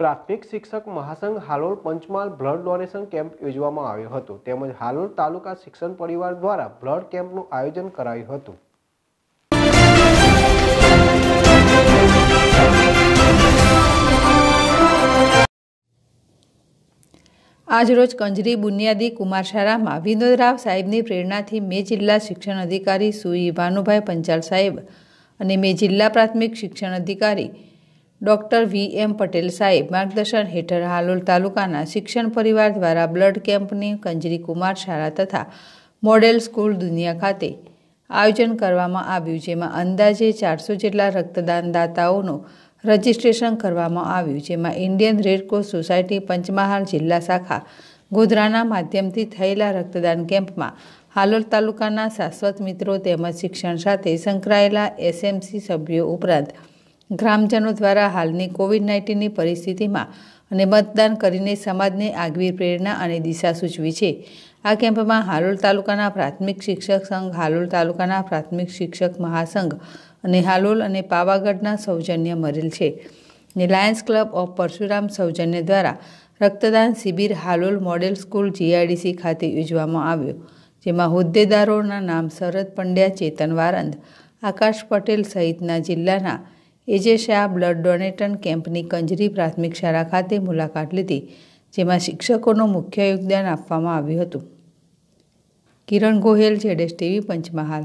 પ્રાથમિક શિક્ષક મહાસંઘ Halol Panchmahal blood donation camp યોજવામાં આવ્યો હતો તેમજ હાલોલ તાલુકા શિક્ષણ પરિવાર દ્વારા બ્લડ કેમ્પનું આયોજન કરાયું હતું આજરોજ કંજરી બુનિયાદી કુમારશાળામાં વિનોદરાવ સાહેબની પ્રેરણાથી મે જિલ્લા શિક્ષણ અધિકારી સુઈ ભાનુભાઈ પંચાલ સાહેબ અને મે જિલ્લા પ્રાથમિક શિક્ષણ અધિકારી ડૉક્ટર વી એમ પટેલ સાહેબ માર્ગદર્શન હેઠળ હાલોલ તાલુકાના શિક્ષણ પરિવાર દ્વારા બ્લડ કેમ્પની કંજરી કુમાર શાળા તથા મોડેલ સ્કૂલ દુનિયા ખાતે આયોજન કરવામાં આવ્યું જેમાં અંદાજે ચારસો જેટલા રક્તદાનદાતાઓનું રજીસ્ટ્રેશન કરવામાં આવ્યું જેમાં ઇન્ડિયન રેડક્રોસ સોસાયટી પંચમહાલ જિલ્લા શાખા ગોધરાના માધ્યમથી થયેલા રક્તદાન કેમ્પમાં હાલોલ તાલુકાના શાશ્વત મિત્રો તેમજ શિક્ષણ સાથે સંકળાયેલા એસએમસી સભ્યો ઉપરાંત ગ્રામજનો દ્વારા હાલની કોવિડ નાઇન્ટીનની પરિસ્થિતિમાં અને મતદાન કરીને સમાજને આગવી પ્રેરણા અને દિશા સૂચવી છે આ કેમ્પમાં હાલોલ તાલુકાના પ્રાથમિક શિક્ષક સંઘ હાલોલ તાલુકાના પ્રાથમિક શિક્ષક મહાસંઘ અને હાલોલ અને પાવાગઢના સૌજન્ય મરેલ છે ને લાયન્સ ક્લબ ઓફ પરશુરામ સૌજન્ય દ્વારા રક્તદાન શિબિર હાલોલ મોડેલ સ્કૂલ જીઆઈડીસી ખાતે યોજવામાં આવ્યો જેમાં હોદ્દેદારોના નામ શરદ પંડ્યા ચેતન વારંદ આકાશ પટેલ સહિતના જિલ્લાના એજે શાહ બ્લડ ડોનેટન કેમ્પની કંજરી પ્રાથમિક શાળા ખાતે મુલાકાત લીધી જેમાં શિક્ષકોનું મુખ્ય યોગદાન આપવામાં આવ્યું હતું કિરણ ગોહેલ જેડેશ ટીવી પંચમહાલ